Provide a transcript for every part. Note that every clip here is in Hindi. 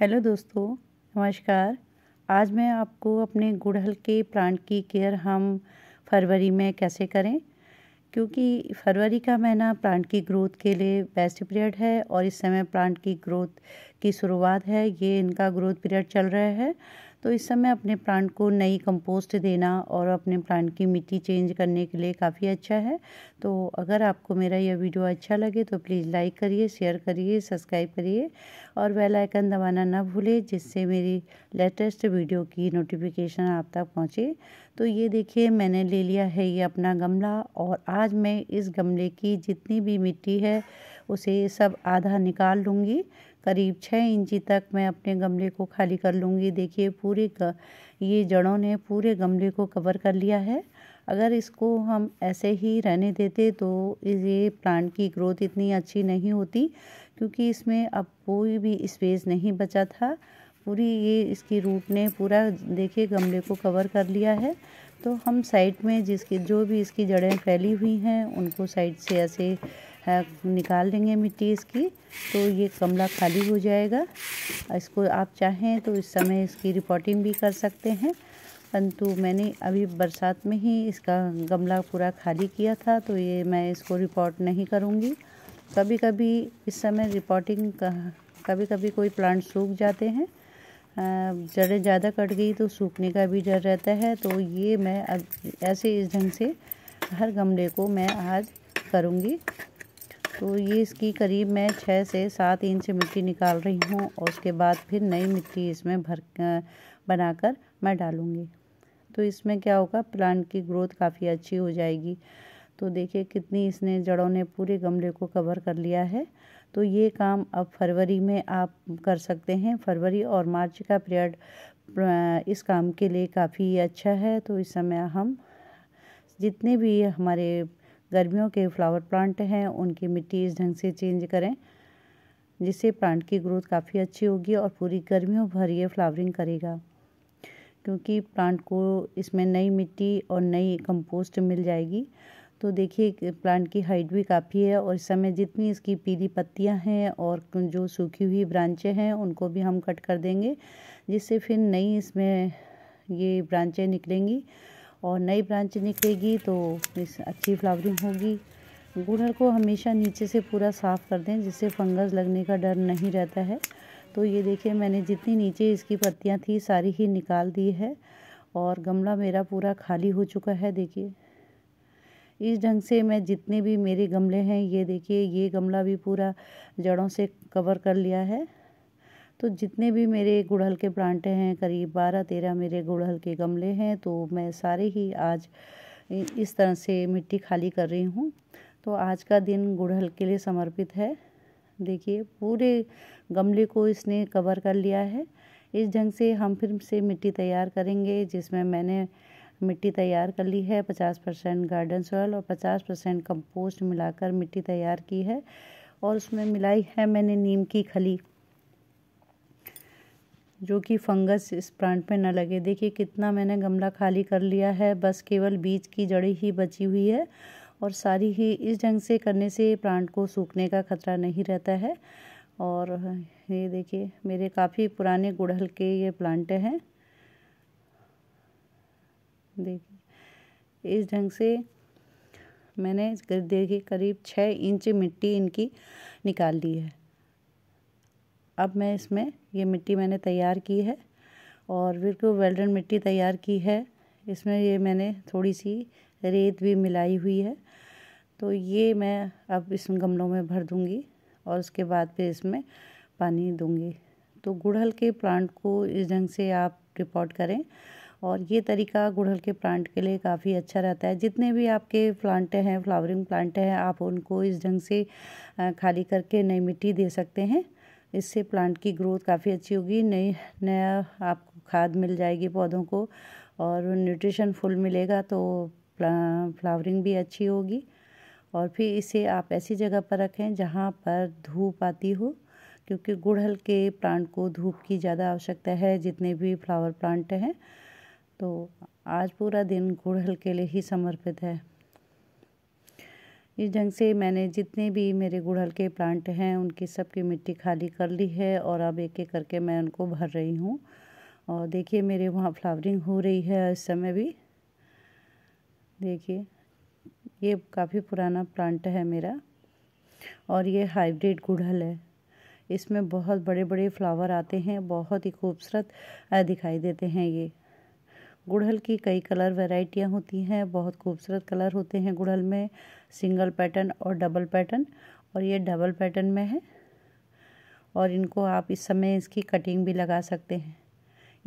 हेलो दोस्तों नमस्कार आज मैं आपको अपने गुड़हल के प्लांट की केयर हम फरवरी में कैसे करें क्योंकि फरवरी का महीना प्लांट की ग्रोथ के लिए बेस्ट पीरियड है और इस समय प्लांट की ग्रोथ की शुरुआत है ये इनका ग्रोथ पीरियड चल रहा है तो इस समय अपने प्लांट को नई कंपोस्ट देना और अपने प्लांट की मिट्टी चेंज करने के लिए काफ़ी अच्छा है तो अगर आपको मेरा यह वीडियो अच्छा लगे तो प्लीज़ लाइक करिए शेयर करिए सब्सक्राइब करिए और बेल आइकन दबाना ना भूलें जिससे मेरी लेटेस्ट वीडियो की नोटिफिकेशन आप तक पहुँचे तो ये देखिए मैंने ले लिया है ये अपना गमला और आज मैं इस गमले की जितनी भी मिट्टी है उसे सब आधा निकाल लूँगी करीब छः इंची तक मैं अपने गमले को खाली कर लूँगी देखिए पूरे ये जड़ों ने पूरे गमले को कवर कर लिया है अगर इसको हम ऐसे ही रहने देते तो ये प्लांट की ग्रोथ इतनी अच्छी नहीं होती क्योंकि इसमें अब कोई भी स्पेस नहीं बचा था पूरी ये इसकी रूट ने पूरा देखिए गमले को कवर कर लिया है तो हम साइड में जिसकी जो भी इसकी जड़ें फैली हुई हैं उनको साइड से ऐसे निकाल देंगे मिट्टी इसकी तो ये गमला खाली हो जाएगा इसको आप चाहें तो इस समय इसकी रिपोर्टिंग भी कर सकते हैं परंतु मैंने अभी बरसात में ही इसका गमला पूरा खाली किया था तो ये मैं इसको रिपोर्ट नहीं करूँगी कभी कभी इस समय रिपोर्टिंग कभी कभी कोई प्लांट सूख जाते हैं जड़ें ज़्यादा कट गई तो सूखने का भी डर रहता है तो ये मैं अब ऐसे इस ढंग से हर गमले को मैं आज करूँगी तो ये इसकी करीब मैं छः से सात इंच मिट्टी निकाल रही हूँ और उसके बाद फिर नई मिट्टी इसमें भर बनाकर मैं डालूँगी तो इसमें क्या होगा प्लांट की ग्रोथ काफ़ी अच्छी हो जाएगी तो देखिए कितनी इसने जड़ों ने पूरे गमले को कवर कर लिया है तो ये काम अब फरवरी में आप कर सकते हैं फरवरी और मार्च का पीरियड इस काम के लिए काफ़ी अच्छा है तो इस समय हम जितने भी हमारे गर्मियों के फ्लावर प्लांट हैं उनकी मिट्टी इस ढंग से चेंज करें जिससे प्लांट की ग्रोथ काफ़ी अच्छी होगी और पूरी गर्मियों भर ये फ्लावरिंग करेगा क्योंकि प्लांट को इसमें नई मिट्टी और नई कंपोस्ट मिल जाएगी तो देखिए प्लांट की हाइट भी काफ़ी है और इस समय जितनी इसकी पीली पत्तियां हैं और जो सूखी हुई ब्रांचें हैं उनको भी हम कट कर देंगे जिससे फिर नई इसमें ये ब्रांचें निकलेंगी और नई ब्रांच निकलेगी तो इस अच्छी फ्लावरिंग होगी गुड़हल को हमेशा नीचे से पूरा साफ़ कर दें जिससे फंगस लगने का डर नहीं रहता है तो ये देखिए मैंने जितनी नीचे इसकी पत्तियाँ थी सारी ही निकाल दी है और गमला मेरा पूरा खाली हो चुका है देखिए इस ढंग से मैं जितने भी मेरे गमले हैं ये देखिए ये गमला भी पूरा जड़ों से कवर कर लिया है तो जितने भी मेरे गुड़हल के प्लांट हैं करीब बारह तेरह मेरे गुड़हल के गमले हैं तो मैं सारे ही आज इस तरह से मिट्टी खाली कर रही हूँ तो आज का दिन गुड़हल के लिए समर्पित है देखिए पूरे गमले को इसने कवर कर लिया है इस ढंग से हम फिर से मिट्टी तैयार करेंगे जिसमें मैंने मिट्टी तैयार कर ली है पचास परसेंट गार्डन सॉयल और पचास परसेंट कम्पोस्ट मिलाकर मिट्टी तैयार की है और उसमें मिलाई है मैंने नीम की खली जो कि फंगस इस प्लांट पे ना लगे देखिए कितना मैंने गमला खाली कर लिया है बस केवल बीज की जड़ी ही बची हुई है और सारी ही इस ढंग से करने से प्लांट को सूखने का खतरा नहीं रहता है और ये देखिए मेरे काफ़ी पुराने गुड़हल के ये प्लांट हैं देखिए इस ढंग से मैंने देखिए करीब छः इंच मिट्टी इनकी निकाल ली है अब मैं इसमें ये मिट्टी मैंने तैयार की है और बिल्कुल वेल्डन मिट्टी तैयार की है इसमें ये मैंने थोड़ी सी रेत भी मिलाई हुई है तो ये मैं अब इस गमलों में भर दूँगी और उसके बाद फिर इसमें पानी दूँगी तो गुड़हल के प्लांट को इस ढंग से आप रिपोर्ट करें और ये तरीका गुड़हल के प्लांट के लिए काफ़ी अच्छा रहता है जितने भी आपके प्लांट हैं फ्लावरिंग प्लांट हैं आप उनको इस ढंग से खाली करके नई मिट्टी दे सकते हैं इससे प्लांट की ग्रोथ काफ़ी अच्छी होगी नई नया आपको खाद मिल जाएगी पौधों को और न्यूट्रिशन फुल मिलेगा तो फ्लावरिंग भी अच्छी होगी और फिर इसे आप ऐसी जगह पर रखें जहाँ पर धूप आती हो क्योंकि गुड़हल के प्लांट को धूप की ज़्यादा आवश्यकता है जितने भी फ्लावर प्लांट हैं तो आज पूरा दिन गुड़हल के लिए ही समर्पित है इस ढंग से मैंने जितने भी मेरे गुड़हल के प्लांट हैं उनकी सबकी मिट्टी खाली कर ली है और अब एक एक करके मैं उनको भर रही हूँ और देखिए मेरे वहाँ फ्लावरिंग हो रही है इस समय भी देखिए ये काफ़ी पुराना प्लांट है मेरा और ये हाइब्रिड गुड़हल है इसमें बहुत बड़े बड़े फ्लावर आते हैं बहुत ही खूबसूरत दिखाई देते हैं ये गुड़हल की कई कलर वेराइटियाँ होती हैं बहुत खूबसूरत कलर होते हैं गुड़हल में सिंगल पैटर्न और डबल पैटर्न और ये डबल पैटर्न में है और इनको आप इस समय इसकी कटिंग भी लगा सकते हैं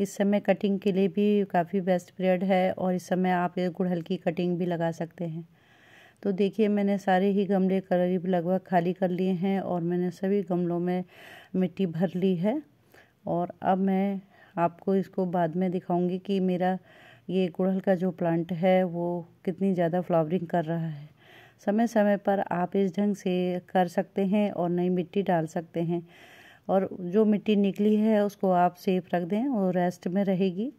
इस समय कटिंग के लिए भी काफ़ी बेस्ट पीरियड है और इस समय आप ये गुड़हल की कटिंग भी लगा सकते हैं तो देखिए मैंने सारे ही गमले करीब लगभग खाली कर लिए हैं और मैंने सभी गमलों में मिट्टी भर ली है और अब मैं आपको इसको बाद में दिखाऊंगी कि मेरा ये गुड़हल का जो प्लांट है वो कितनी ज़्यादा फ्लावरिंग कर रहा है समय समय पर आप इस ढंग से कर सकते हैं और नई मिट्टी डाल सकते हैं और जो मिट्टी निकली है उसको आप सेफ रख दें और रेस्ट में रहेगी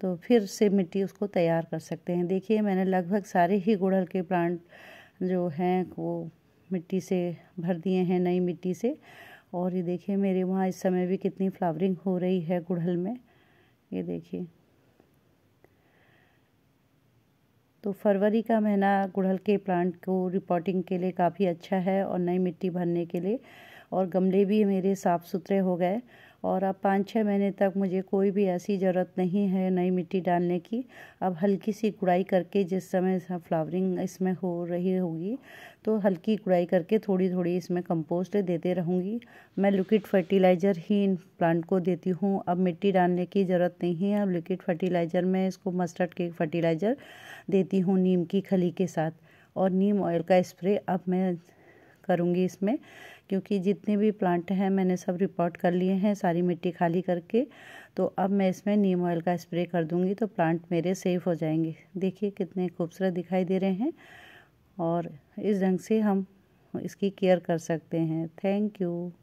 तो फिर से मिट्टी उसको तैयार कर सकते हैं देखिए मैंने लगभग सारे ही गुड़हल के प्लांट जो हैं वो मिट्टी से भर दिए हैं नई मिट्टी से और ये देखिए मेरे वहाँ इस समय भी कितनी फ्लावरिंग हो रही है गुड़हल में ये देखिए तो फरवरी का महीना गुड़हल के प्लांट को रिपोर्टिंग के लिए काफ़ी अच्छा है और नई मिट्टी भरने के लिए और गमले भी मेरे साफ़ सुथरे हो गए और अब पाँच छः महीने तक मुझे कोई भी ऐसी ज़रूरत नहीं है नई मिट्टी डालने की अब हल्की सी कुड़ाई करके जिस समय फ्लावरिंग इसमें हो रही होगी तो हल्की कुड़ाई करके थोड़ी थोड़ी इसमें कंपोस्ट देते रहूँगी मैं लिक्विड फर्टिलाइज़र ही इन प्लांट को देती हूँ अब मिट्टी डालने की ज़रूरत नहीं है अब लिक्विड फर्टिलाइज़र में इसको मस्टर्ड के फर्टिलाइज़र देती हूँ नीम की खली के साथ और नीम ऑयल का स्प्रे अब मैं करूँगी इसमें क्योंकि जितने भी प्लांट हैं मैंने सब रिपोर्ट कर लिए हैं सारी मिट्टी खाली करके तो अब मैं इसमें नीम ऑयल का स्प्रे कर दूँगी तो प्लांट मेरे सेफ़ हो जाएंगे देखिए कितने खूबसूरत दिखाई दे रहे हैं और इस ढंग से हम इसकी केयर कर सकते हैं थैंक यू